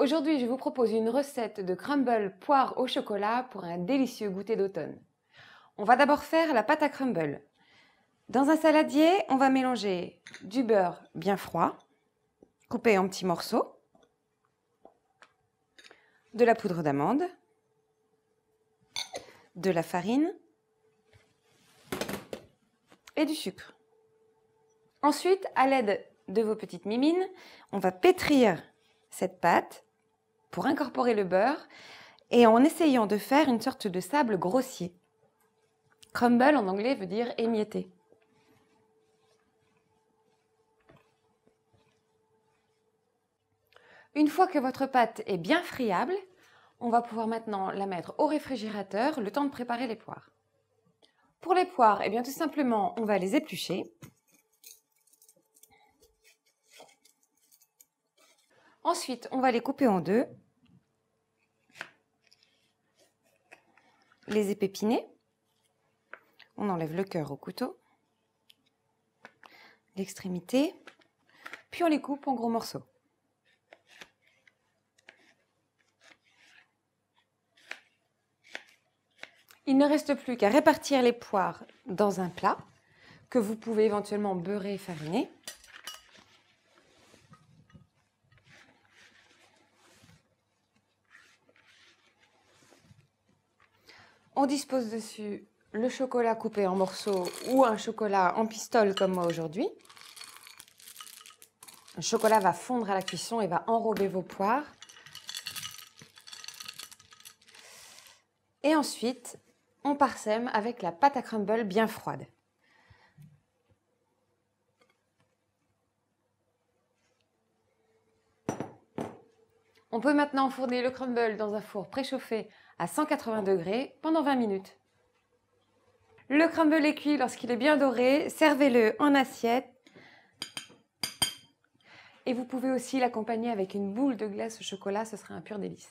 Aujourd'hui, je vous propose une recette de crumble poire au chocolat pour un délicieux goûter d'automne. On va d'abord faire la pâte à crumble. Dans un saladier, on va mélanger du beurre bien froid, coupé en petits morceaux, de la poudre d'amande, de la farine et du sucre. Ensuite, à l'aide de vos petites mimines, on va pétrir cette pâte pour incorporer le beurre et en essayant de faire une sorte de sable grossier. Crumble en anglais veut dire émietter. Une fois que votre pâte est bien friable, on va pouvoir maintenant la mettre au réfrigérateur le temps de préparer les poires. Pour les poires, eh bien tout simplement, on va les éplucher. Ensuite, on va les couper en deux les épépiner, On enlève le cœur au couteau, l'extrémité, puis on les coupe en gros morceaux. Il ne reste plus qu'à répartir les poires dans un plat que vous pouvez éventuellement beurrer et fariner. On dispose dessus le chocolat coupé en morceaux ou un chocolat en pistole comme moi aujourd'hui. Le chocolat va fondre à la cuisson et va enrober vos poires. Et ensuite, on parsème avec la pâte à crumble bien froide. On peut maintenant enfourner le crumble dans un four préchauffé à 180 degrés pendant 20 minutes. Le crumble est cuit lorsqu'il est bien doré, servez-le en assiette. Et vous pouvez aussi l'accompagner avec une boule de glace au chocolat, ce sera un pur délice.